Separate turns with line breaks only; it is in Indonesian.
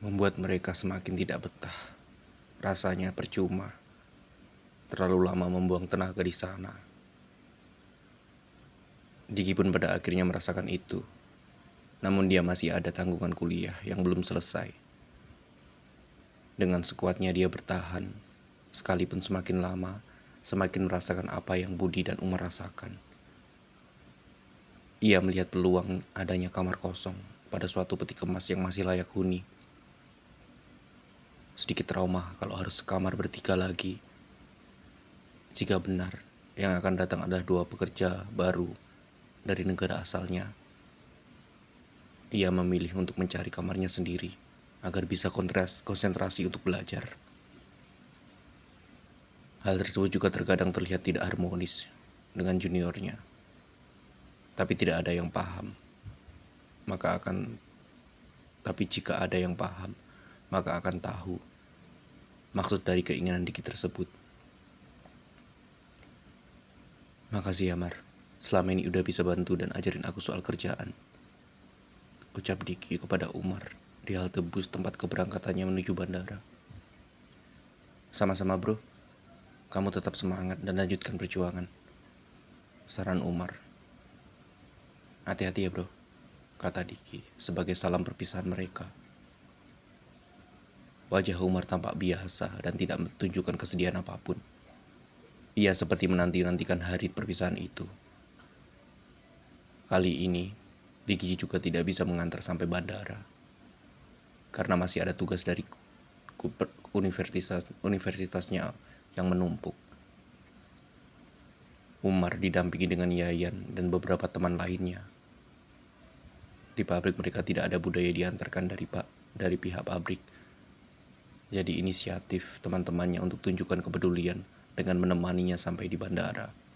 membuat mereka semakin tidak betah. Rasanya percuma. Terlalu lama membuang tenaga di sana. Diki pun pada akhirnya merasakan itu. Namun dia masih ada tanggungan kuliah yang belum selesai. Dengan sekuatnya dia bertahan, sekalipun semakin lama, semakin merasakan apa yang Budi dan Umar rasakan. Ia melihat peluang adanya kamar kosong pada suatu peti kemas yang masih layak huni sedikit trauma kalau harus sekamar bertiga lagi. Jika benar, yang akan datang adalah dua pekerja baru dari negara asalnya. Ia memilih untuk mencari kamarnya sendiri agar bisa kontras konsentrasi untuk belajar. Hal tersebut juga terkadang terlihat tidak harmonis dengan juniornya. Tapi tidak ada yang paham. Maka akan tapi jika ada yang paham, maka akan tahu maksud dari keinginan Diki tersebut. Makasih ya Mar, selama ini udah bisa bantu dan ajarin aku soal kerjaan. Ucap Diki kepada Umar di halte bus tempat keberangkatannya menuju bandara. Sama-sama bro, kamu tetap semangat dan lanjutkan perjuangan. Saran Umar. Hati-hati ya bro, kata Diki sebagai salam perpisahan mereka. Wajah Umar tampak biasa dan tidak menunjukkan kesedihan apapun. Ia seperti menanti-nantikan hari perpisahan itu. Kali ini, Dikiji juga tidak bisa mengantar sampai bandara. Karena masih ada tugas dari universitas universitasnya yang menumpuk. Umar didampingi dengan Yayan dan beberapa teman lainnya. Di pabrik mereka tidak ada budaya diantarkan dari dari pihak pabrik jadi inisiatif teman-temannya untuk tunjukkan kepedulian dengan menemaninya sampai di bandara.